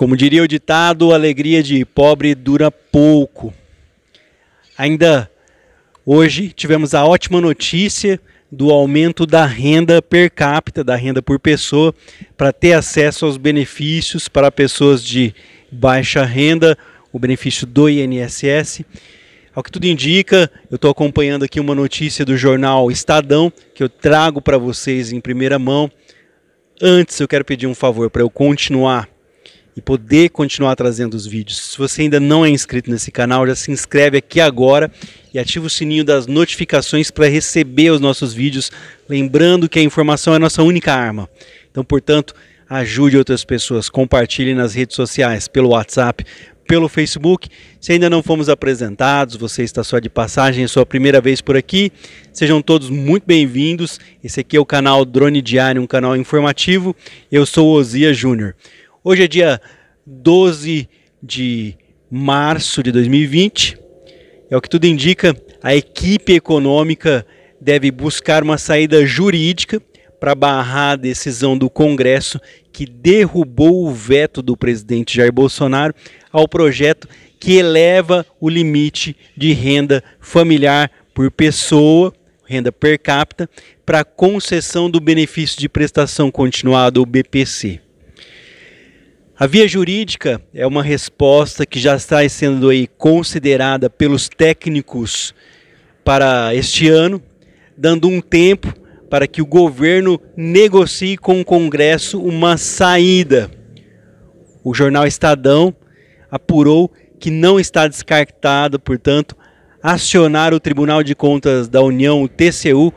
Como diria o ditado, a alegria de pobre dura pouco. Ainda hoje tivemos a ótima notícia do aumento da renda per capita, da renda por pessoa, para ter acesso aos benefícios para pessoas de baixa renda, o benefício do INSS. Ao que tudo indica, eu estou acompanhando aqui uma notícia do jornal Estadão que eu trago para vocês em primeira mão. Antes, eu quero pedir um favor para eu continuar e poder continuar trazendo os vídeos. Se você ainda não é inscrito nesse canal, já se inscreve aqui agora e ativa o sininho das notificações para receber os nossos vídeos, lembrando que a informação é a nossa única arma. Então, portanto, ajude outras pessoas, compartilhe nas redes sociais, pelo WhatsApp, pelo Facebook. Se ainda não fomos apresentados, você está só de passagem, é sua primeira vez por aqui, sejam todos muito bem-vindos. Esse aqui é o canal Drone Diário, um canal informativo. Eu sou o Júnior. Hoje é dia 12 de março de 2020. É o que tudo indica, a equipe econômica deve buscar uma saída jurídica para barrar a decisão do Congresso que derrubou o veto do presidente Jair Bolsonaro ao projeto que eleva o limite de renda familiar por pessoa, renda per capita, para concessão do benefício de prestação continuada, o BPC. A via jurídica é uma resposta que já está sendo aí considerada pelos técnicos para este ano, dando um tempo para que o governo negocie com o Congresso uma saída. O jornal Estadão apurou que não está descartado, portanto, acionar o Tribunal de Contas da União, o TCU,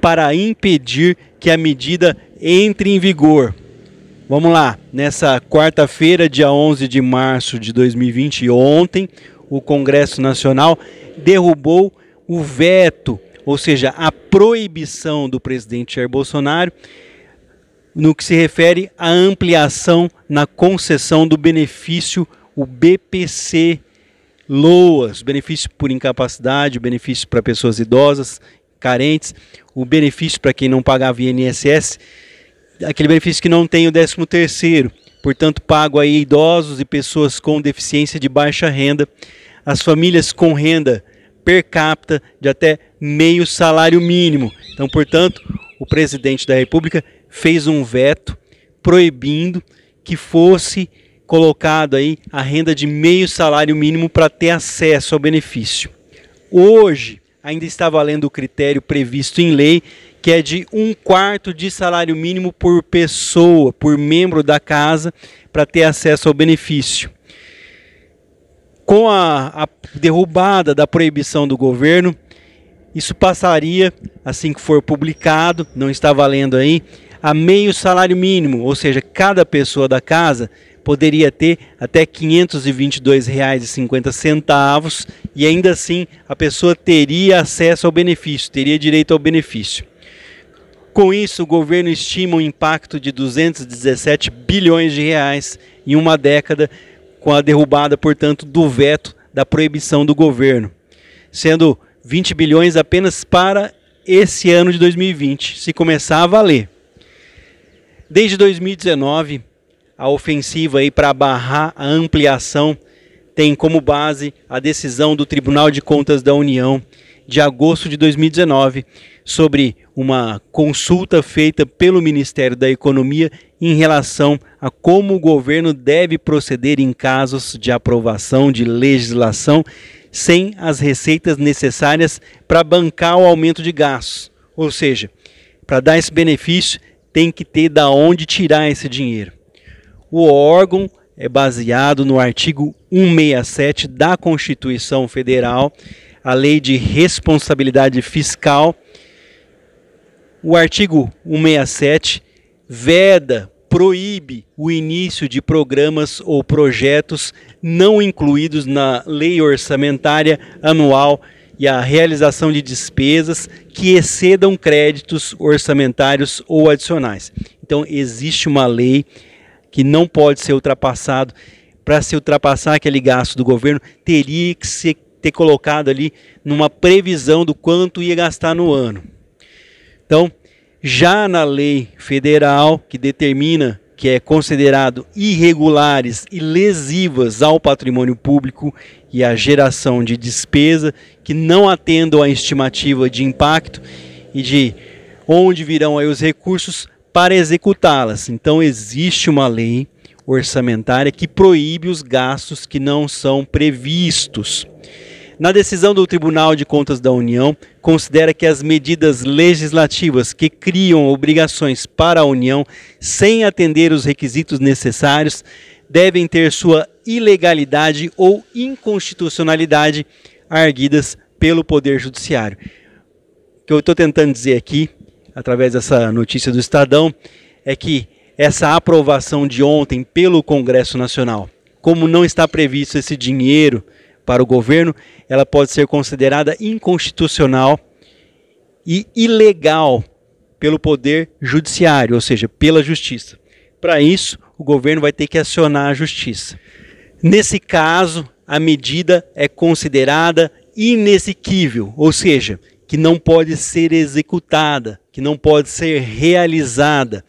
para impedir que a medida entre em vigor. Vamos lá, nessa quarta-feira, dia 11 de março de 2020, ontem, o Congresso Nacional derrubou o veto, ou seja, a proibição do presidente Jair Bolsonaro no que se refere à ampliação na concessão do benefício, o BPC LOAS, benefício por incapacidade, benefício para pessoas idosas, carentes, o benefício para quem não pagava INSS aquele benefício que não tem o 13 terceiro, portanto pago aí idosos e pessoas com deficiência de baixa renda, as famílias com renda per capita de até meio salário mínimo. Então, portanto, o presidente da República fez um veto proibindo que fosse colocado aí a renda de meio salário mínimo para ter acesso ao benefício. Hoje ainda está valendo o critério previsto em lei que é de um quarto de salário mínimo por pessoa, por membro da casa, para ter acesso ao benefício. Com a, a derrubada da proibição do governo, isso passaria, assim que for publicado, não está valendo aí, a meio salário mínimo, ou seja, cada pessoa da casa poderia ter até R$ 522,50 e ainda assim a pessoa teria acesso ao benefício, teria direito ao benefício. Com isso, o governo estima um impacto de 217 bilhões de reais em uma década, com a derrubada, portanto, do veto da proibição do governo, sendo 20 bilhões apenas para esse ano de 2020, se começar a valer. Desde 2019, a ofensiva para barrar a ampliação tem como base a decisão do Tribunal de Contas da União de agosto de 2019 sobre uma consulta feita pelo Ministério da Economia em relação a como o governo deve proceder em casos de aprovação de legislação sem as receitas necessárias para bancar o aumento de gastos. Ou seja, para dar esse benefício, tem que ter da onde tirar esse dinheiro. O órgão é baseado no artigo 167 da Constituição Federal, a Lei de Responsabilidade Fiscal. O artigo 167 veda, proíbe o início de programas ou projetos não incluídos na lei orçamentária anual e a realização de despesas que excedam créditos orçamentários ou adicionais. Então, existe uma lei que não pode ser ultrapassado. Para se ultrapassar aquele gasto do governo, teria que ser ter colocado ali numa previsão do quanto ia gastar no ano. Então, já na lei federal que determina que é considerado irregulares e lesivas ao patrimônio público e à geração de despesa que não atendam à estimativa de impacto e de onde virão aí os recursos para executá-las. Então existe uma lei orçamentária que proíbe os gastos que não são previstos. Na decisão do Tribunal de Contas da União, considera que as medidas legislativas que criam obrigações para a União sem atender os requisitos necessários devem ter sua ilegalidade ou inconstitucionalidade arguidas pelo Poder Judiciário. O que eu estou tentando dizer aqui, através dessa notícia do Estadão, é que essa aprovação de ontem pelo Congresso Nacional, como não está previsto esse dinheiro para o governo, ela pode ser considerada inconstitucional e ilegal pelo poder judiciário, ou seja, pela justiça. Para isso, o governo vai ter que acionar a justiça. Nesse caso, a medida é considerada inexequível, ou seja, que não pode ser executada, que não pode ser realizada.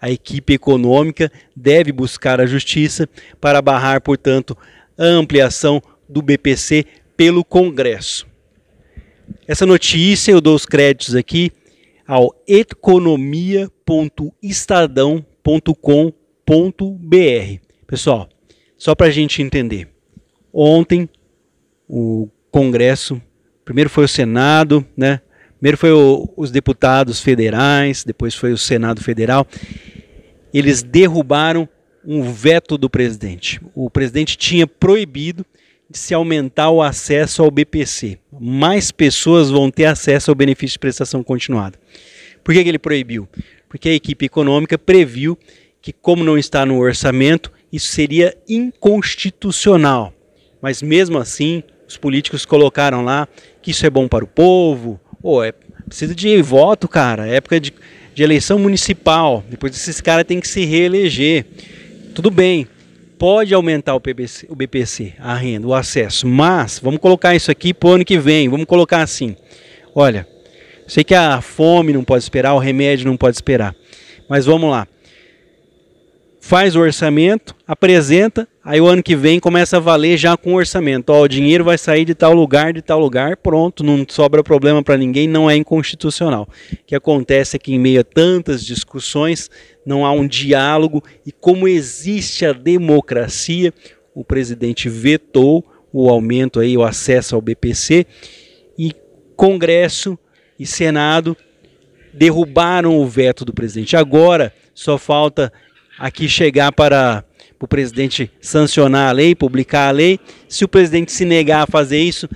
A equipe econômica deve buscar a justiça para barrar, portanto, a ampliação do BPC pelo Congresso. Essa notícia eu dou os créditos aqui ao economia.estadão.com.br. Pessoal, só para a gente entender. Ontem o Congresso, primeiro foi o Senado, né? Primeiro foi o, os deputados federais, depois foi o Senado Federal. Eles derrubaram um veto do presidente. O presidente tinha proibido de se aumentar o acesso ao BPC. Mais pessoas vão ter acesso ao benefício de prestação continuada. Por que, que ele proibiu? Porque a equipe econômica previu que, como não está no orçamento, isso seria inconstitucional. Mas mesmo assim, os políticos colocaram lá que isso é bom para o povo, ou é precisa de voto, cara, é época de, de eleição municipal, depois esses caras têm que se reeleger. Tudo bem, pode aumentar o, PBC, o BPC, a renda, o acesso. Mas, vamos colocar isso aqui para o ano que vem. Vamos colocar assim. Olha, sei que a fome não pode esperar, o remédio não pode esperar. Mas vamos lá. Faz o orçamento, apresenta, aí o ano que vem começa a valer já com o orçamento. Ó, o dinheiro vai sair de tal lugar, de tal lugar, pronto, não sobra problema para ninguém, não é inconstitucional. O que acontece é que em meio a tantas discussões, não há um diálogo e como existe a democracia, o presidente vetou o aumento aí, o acesso ao BPC e Congresso e Senado derrubaram o veto do presidente. Agora só falta aqui chegar para o presidente sancionar a lei, publicar a lei. Se o presidente se negar a fazer isso,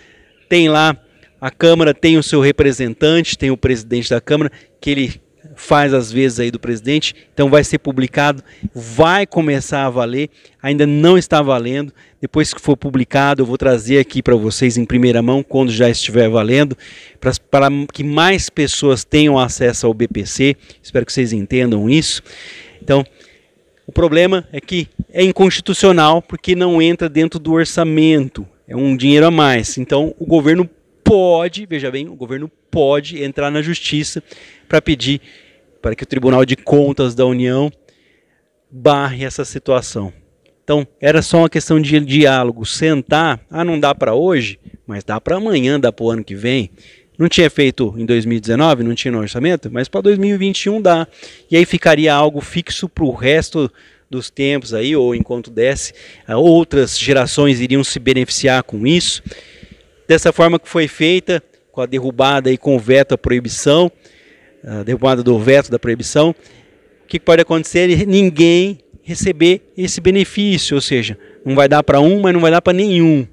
tem lá a Câmara, tem o seu representante, tem o presidente da Câmara, que ele faz às vezes aí do presidente. Então vai ser publicado, vai começar a valer. Ainda não está valendo. Depois que for publicado, eu vou trazer aqui para vocês em primeira mão quando já estiver valendo, para que mais pessoas tenham acesso ao BPC. Espero que vocês entendam isso. Então, o problema é que é inconstitucional porque não entra dentro do orçamento. É um dinheiro a mais. Então, o governo pode, veja bem, o governo pode entrar na justiça para pedir para que o Tribunal de Contas da União barre essa situação. Então, era só uma questão de diálogo, sentar, ah, não dá para hoje, mas dá para amanhã, dá para o ano que vem. Não tinha feito em 2019, não tinha no orçamento, mas para 2021 dá. E aí ficaria algo fixo para o resto dos tempos aí, ou enquanto desce, ah, outras gerações iriam se beneficiar com isso dessa forma que foi feita, com a derrubada e com o veto à proibição, a derrubada do veto da proibição, o que pode acontecer é ninguém receber esse benefício, ou seja, não vai dar para um, mas não vai dar para nenhum.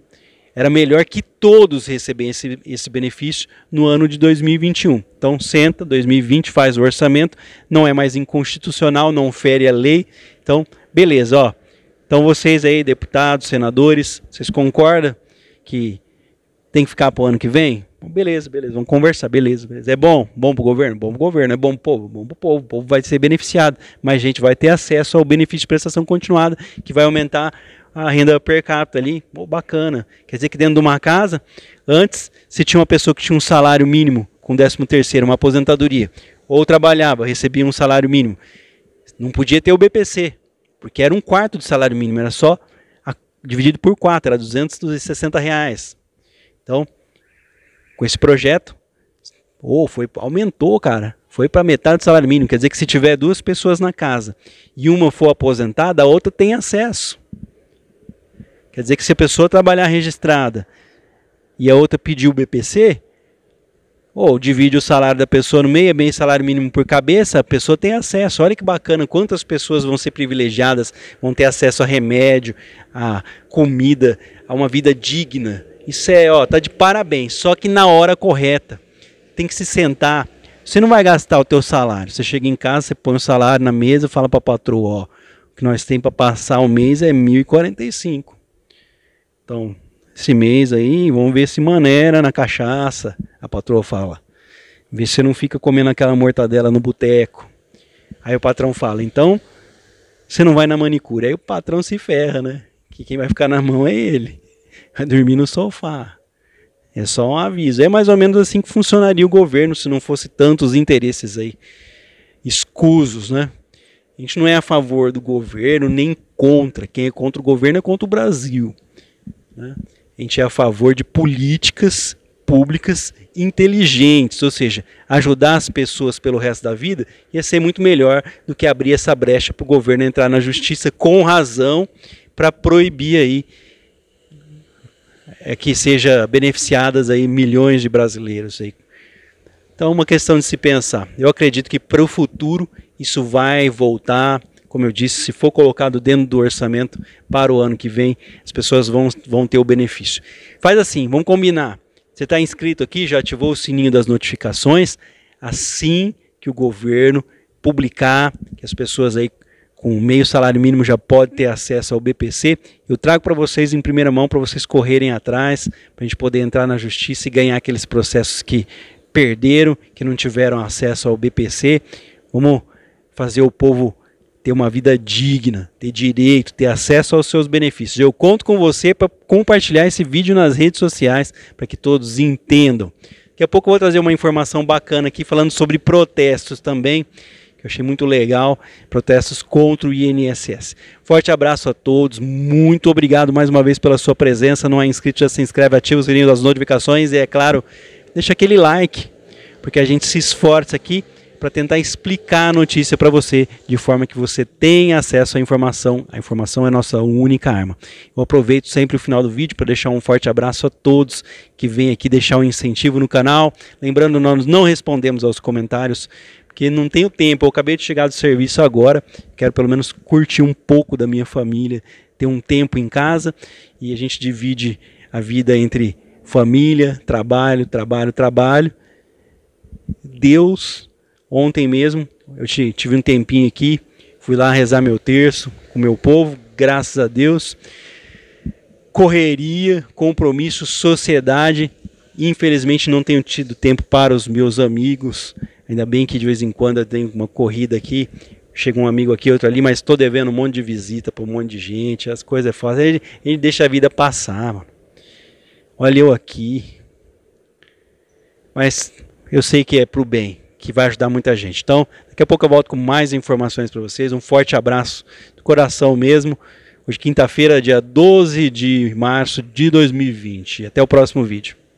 Era melhor que todos recebessem esse, esse benefício no ano de 2021. Então, senta, 2020, faz o orçamento, não é mais inconstitucional, não fere a lei. Então, beleza, ó. Então, vocês aí, deputados, senadores, vocês concordam que tem que ficar pro ano que vem? Beleza, beleza, vamos conversar, beleza, beleza. É bom, bom pro governo, bom pro governo, é bom pro povo, bom pro povo, o povo vai ser beneficiado, mas a gente vai ter acesso ao benefício de prestação continuada, que vai aumentar a renda per capita ali, oh, bacana. Quer dizer que dentro de uma casa, antes, se tinha uma pessoa que tinha um salário mínimo com 13 terceiro, uma aposentadoria, ou trabalhava, recebia um salário mínimo, não podia ter o BPC, porque era um quarto do salário mínimo, era só a, dividido por quatro, era 260 reais. Então, com esse projeto, ou oh, foi aumentou, cara. Foi para metade do salário mínimo. Quer dizer que se tiver duas pessoas na casa e uma for aposentada, a outra tem acesso. Quer dizer que se a pessoa trabalhar registrada e a outra pedir o BPC, ou oh, divide o salário da pessoa no meio, é bem salário mínimo por cabeça, a pessoa tem acesso. Olha que bacana, quantas pessoas vão ser privilegiadas, vão ter acesso a remédio, a comida, a uma vida digna. Isso é, ó, tá de parabéns, só que na hora correta. Tem que se sentar. Você não vai gastar o teu salário. Você chega em casa, você põe o salário na mesa, fala para a patroa, ó, o que nós tem para passar o mês é 1045. Então, esse mês aí, vamos ver se maneira na cachaça, a patroa fala. Vê se você não fica comendo aquela mortadela no boteco. Aí o patrão fala, então, você não vai na manicure. Aí o patrão se ferra, né? Que quem vai ficar na mão é ele vai dormir no sofá. É só um aviso. É mais ou menos assim que funcionaria o governo se não fosse tantos interesses aí escusos, né? A gente não é a favor do governo nem contra. Quem é contra o governo é contra o Brasil. Né? A gente é a favor de políticas públicas inteligentes, ou seja, ajudar as pessoas pelo resto da vida ia ser muito melhor do que abrir essa brecha para o governo entrar na justiça com razão para proibir aí é, que seja beneficiadas aí milhões de brasileiros. Aí. Então é uma questão de se pensar. Eu acredito que para o futuro isso vai voltar, como eu disse, se for colocado dentro do orçamento para o ano que vem, as pessoas vão, vão ter o benefício. Faz assim, vamos combinar. Você está inscrito aqui, já ativou o sininho das notificações, assim que o governo publicar, que as pessoas aí com meio salário mínimo já pode ter acesso ao BPC. Eu trago para vocês em primeira mão para vocês correrem atrás, para a gente poder entrar na justiça e ganhar aqueles processos que perderam, que não tiveram acesso ao BPC. Vamos fazer o povo ter uma vida digna, ter direito, ter acesso aos seus benefícios. Eu conto com você para compartilhar esse vídeo nas redes sociais para que todos entendam. Daqui a pouco eu vou trazer uma informação bacana aqui falando sobre protestos também que eu achei muito legal, protestos contra o INSS. Forte abraço a todos, muito obrigado mais uma vez pela sua presença. Não é inscrito, já se inscreve, ativa o sininho das notificações e, é claro, deixa aquele like, porque a gente se esforça aqui para tentar explicar a notícia para você de forma que você tenha acesso à informação. A informação é a nossa única arma. Eu aproveito sempre o final do vídeo para deixar um forte abraço a todos que vêm aqui deixar um incentivo no canal. Lembrando, nós não respondemos aos comentários que não tenho tempo. Eu acabei de chegar do serviço agora, quero pelo menos curtir um pouco da minha família, ter um tempo em casa e a gente divide a vida entre família, trabalho, trabalho, trabalho. Deus, ontem mesmo, eu tive um tempinho aqui, fui lá rezar meu terço com meu povo, graças a Deus. Correria, compromisso, sociedade. Infelizmente não tenho tido tempo para os meus amigos, Ainda bem que de vez em quando eu tenho uma corrida aqui, chega um amigo aqui, outro ali, mas estou devendo um monte de visita para um monte de gente, as coisas é fácil. Ele, gente deixa a vida passar, mano. Olha eu aqui. Mas eu sei que é pro bem, que vai ajudar muita gente. Então, daqui a pouco eu volto com mais informações para vocês. Um forte abraço do coração mesmo. Hoje, quinta-feira, dia 12 de março de 2020. Até o próximo vídeo.